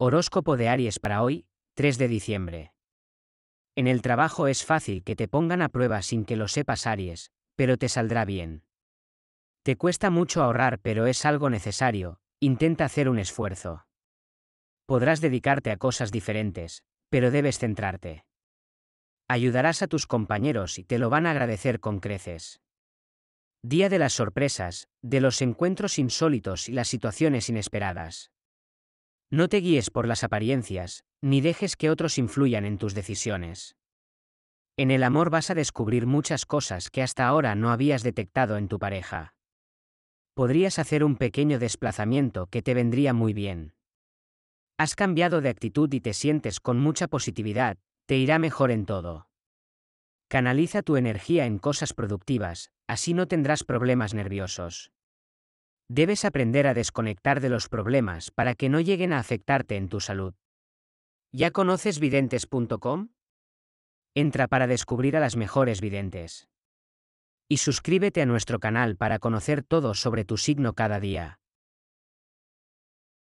Horóscopo de Aries para hoy, 3 de diciembre. En el trabajo es fácil que te pongan a prueba sin que lo sepas Aries, pero te saldrá bien. Te cuesta mucho ahorrar pero es algo necesario, intenta hacer un esfuerzo. Podrás dedicarte a cosas diferentes, pero debes centrarte. Ayudarás a tus compañeros y te lo van a agradecer con creces. Día de las sorpresas, de los encuentros insólitos y las situaciones inesperadas. No te guíes por las apariencias, ni dejes que otros influyan en tus decisiones. En el amor vas a descubrir muchas cosas que hasta ahora no habías detectado en tu pareja. Podrías hacer un pequeño desplazamiento que te vendría muy bien. Has cambiado de actitud y te sientes con mucha positividad, te irá mejor en todo. Canaliza tu energía en cosas productivas, así no tendrás problemas nerviosos. Debes aprender a desconectar de los problemas para que no lleguen a afectarte en tu salud. ¿Ya conoces videntes.com? Entra para descubrir a las mejores videntes. Y suscríbete a nuestro canal para conocer todo sobre tu signo cada día.